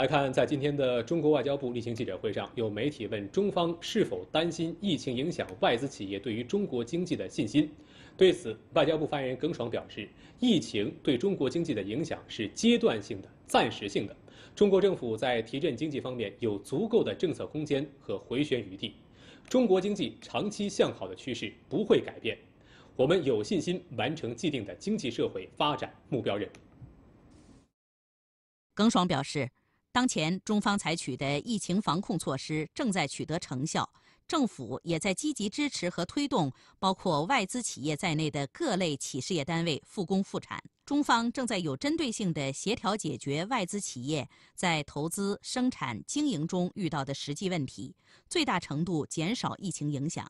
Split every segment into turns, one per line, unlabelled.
来看，在今天的中国外交部例行记者会上，有媒体问中方是否担心疫情影响外资企业对于中国经济的信心。对此，外交部发言人耿爽表示，疫情对中国经济的影响是阶段性的、暂时性的。中国政府在提振经济方面有足够的政策空间和回旋余地，中国经济长期向好的趋势不会改变，我们有信心完成既定的经济社会发展目标任务。
耿爽表示。当前中方采取的疫情防控措施正在取得成效，政府也在积极支持和推动包括外资企业在内的各类企事业单位复工复产。中方正在有针对性地协调解决外资企业在投资、生产经营中遇到的实际问题，最大程度减少疫情影响。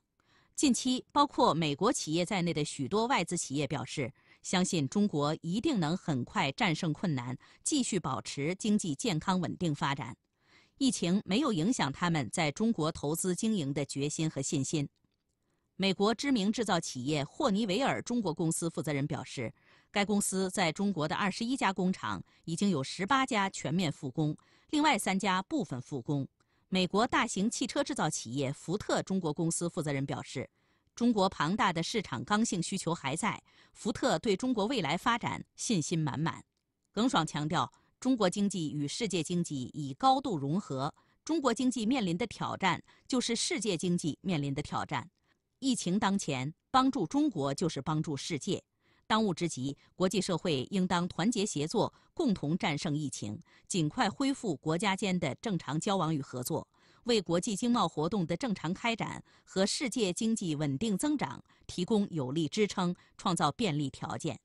近期，包括美国企业在内的许多外资企业表示。相信中国一定能很快战胜困难，继续保持经济健康稳定发展。疫情没有影响他们在中国投资经营的决心和信心。美国知名制造企业霍尼韦尔中国公司负责人表示，该公司在中国的二十一家工厂已经有十八家全面复工，另外三家部分复工。美国大型汽车制造企业福特中国公司负责人表示。中国庞大的市场刚性需求还在，福特对中国未来发展信心满满。耿爽强调，中国经济与世界经济已高度融合，中国经济面临的挑战就是世界经济面临的挑战。疫情当前，帮助中国就是帮助世界。当务之急，国际社会应当团结协作，共同战胜疫情，尽快恢复国家间的正常交往与合作。为国际经贸活动的正常开展和世界经济稳定增长提供有力支撑，创造便利条件。